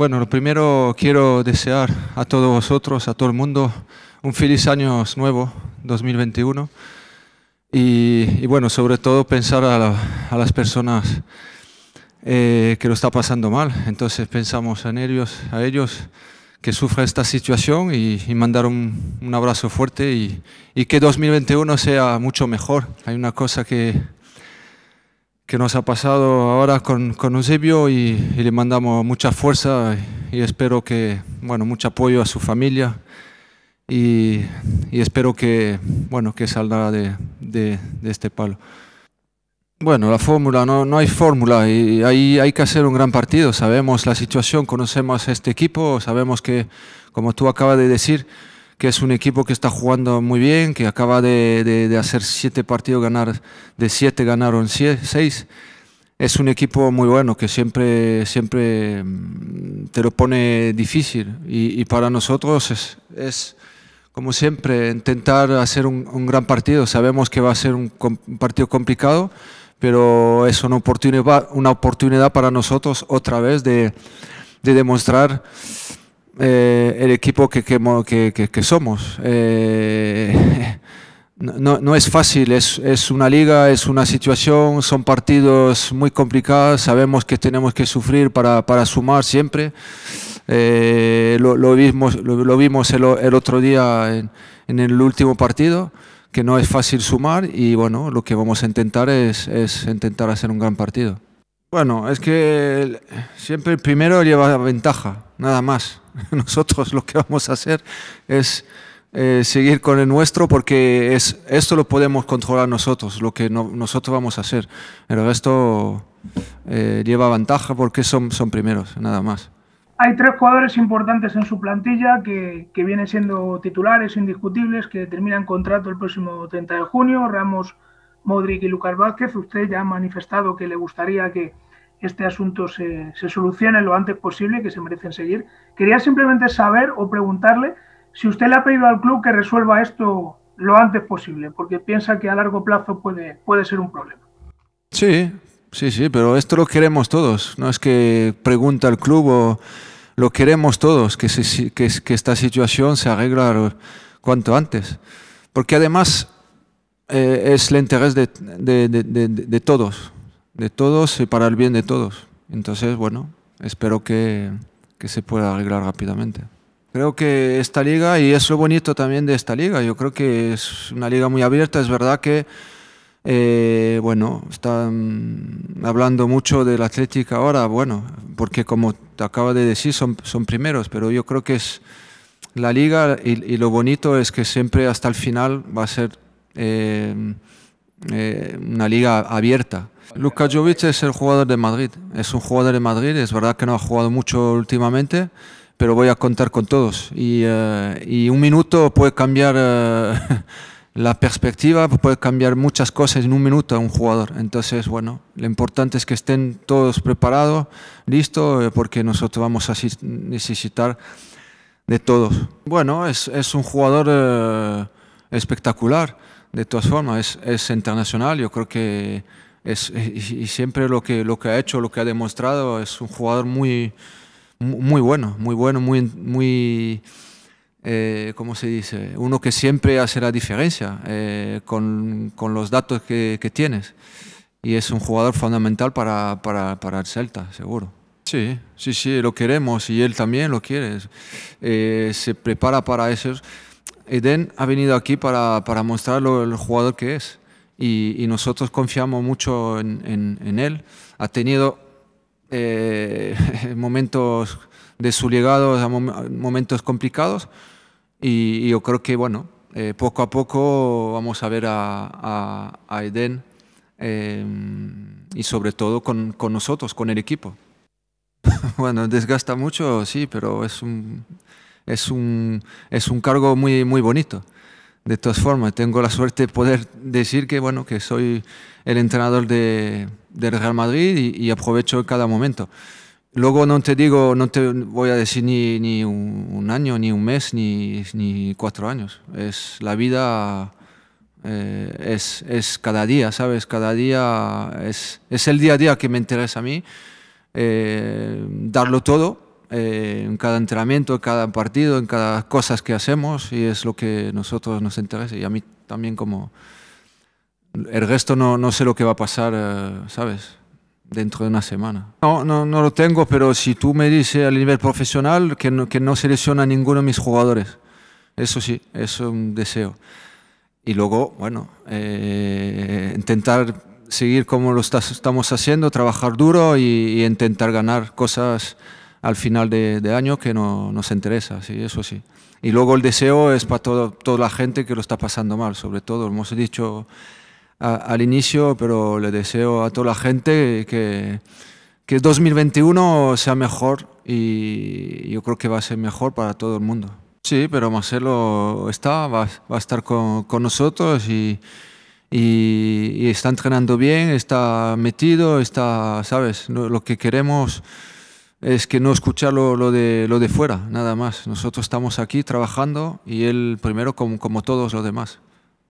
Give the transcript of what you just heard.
Bueno, lo primero quiero desear a todos vosotros, a todo el mundo, un feliz año nuevo, 2021. Y, bueno, sobre todo pensar a, las personas eh, que lo está pasando mal. Entonces pensamos en ellos, a ellos que sufren esta situación y, mandar un, abrazo fuerte y que 2021 sea mucho mejor. Hay una cosa que que nos ha pasado ahora con, con Eusebio y, le mandamos mucha fuerza y espero que, bueno, mucho apoyo a su familia y, y espero que, bueno, que salga de, de, este palo. Bueno, la fórmula, no, no hay fórmula y ahí hay que hacer un gran partido. Sabemos la situación, conocemos a este equipo, sabemos que, como tú acabas de decir, que es un equipo que está jugando muy bien, que acaba de, hacer siete partidos, ganar de siete ganaron seis. Es un equipo muy bueno que siempre, siempre mm, te lo pone difícil y, para nosotros es, es, como siempre, intentar hacer un, gran partido. Sabemos que va a ser un, un partido complicado, pero es una oportunidad, una oportunidad para nosotros otra vez de, de demostrar eh, el equipo que, que, somos. Eh, no, no, es fácil, es, es, una liga, es una situación, son partidos muy complicados, sabemos que tenemos que sufrir para, para sumar siempre. Eh, lo, vimos, lo, vimos el, otro día en, el último partido, que no es fácil sumar y bueno, lo que vamos a intentar es, es intentar hacer un gran partido. Bueno, es que siempre el primero lleva ventaja, nada más. Nosotros lo que vamos a hacer es eh, seguir con el nuestro porque es, esto lo podemos controlar nosotros, lo que nosotros vamos a hacer. Pero esto eh, lleva ventaja porque son, primeros, nada más. Hay tres jugadores importantes en su plantilla que, vienen siendo titulares indiscutibles, que terminan contrato el próximo 30 de junio. Ramos Modric y Lucas Vázquez. Usted ya ha manifestado que le gustaría que este asunto se, solucione lo antes posible, y que se merecen seguir. Quería simplemente saber o preguntarle si usted le ha pedido al club que resuelva esto lo antes posible, porque piensa que a largo plazo puede, puede ser un problema. Sí, sí, sí, pero esto lo queremos todos. No es que pregunta al club o lo queremos todos, que, que, que esta situación se arregle cuanto antes. Porque además eh, es el interés de, todos, de todos y para el bien de todos. Entonces, bueno, espero que, se pueda arreglar rápidamente. Creo que esta liga, y es lo bonito también de esta liga, yo creo que es una liga muy abierta, es verdad que, eh, bueno, están hablando mucho del Atlético ahora, bueno, porque como te acabo de decir, son, son primeros, pero yo creo que es la liga y lo bonito es que siempre hasta el final va a ser Em, eh, una liga abierta. Luka Jovic es el jugador de Madrid, es un jugador de Madrid, es verdad que no ha jugado mucho últimamente, pero voy a contar con todos. Y, eh, un minuto puede cambiar eh, la perspectiva, puede cambiar muchas cosas en un minuto a un jugador. Entonces, bueno, lo importante es que estén todos preparados, listos, porque nosotros vamos a necesitar de todos. Bueno, es, es un jugador espectacular de todas formas, es, es internacional, yo creo que es, y, siempre lo que, lo que ha hecho, lo que ha demostrado, es un jugador muy, muy bueno, muy bueno, muy... muy eh, ¿cómo se dice? Uno que siempre hace la diferencia eh, con, con, los datos que, que, tienes. Y es un jugador fundamental para, para, para, el Celta, seguro. Sí, sí, sí, lo queremos y él también lo quiere. Eh, se prepara para eso Eden ha venido aquí para, para mostrar lo, el jugador que es y, nosotros confiamos mucho en, en, él. Ha tenido eh, momentos de su llegado, momentos complicados y, yo creo que bueno, eh, poco a poco vamos a ver a, a, Eden eh, y sobre todo con, con nosotros, con el equipo. bueno, desgasta mucho, sí, pero es un es un, cargo muy, muy bonito. De todas formas, tengo la suerte de poder decir que, bueno, que soy el entrenador de, del Real Madrid y, aprovecho cada momento. Luego no te digo, no te voy a decir ni, un, año, ni un mes, ni, cuatro años. Es la vida... Eh, es, cada día, ¿sabes? Cada día es, el día a día que me interesa a mí, eh, darlo todo eh, en cada entrenamiento, en cada partido, en cada cosas que hacemos y es lo que nosotros nos interesa y a mí también como el resto no, no sé lo que va a pasar, eh, ¿sabes? Dentro de una semana. No, no, no, lo tengo, pero si tú me dices a nivel profesional que no, que no selecciona a ninguno de mis jugadores, eso sí, eso es un deseo. Y luego, bueno, eh, intentar seguir como lo estamos haciendo, trabajar duro y, y intentar ganar cosas al final de, año que no, nos interesa, sí, eso sí. Y luego el deseo es para toda la gente que lo está pasando mal, sobre todo, hemos dicho al inicio, pero le deseo a toda la gente que, 2021 sea mejor y yo creo que va a ser mejor para todo el mundo. Sí, pero Marcelo está, va, a estar con, nosotros y, y, está entrenando bien, está metido, está, ¿sabes? Lo que queremos es que no escuchar lo, lo, de, lo de fuera, nada más. Nosotros estamos aquí trabajando y él primero como, como todos los demás.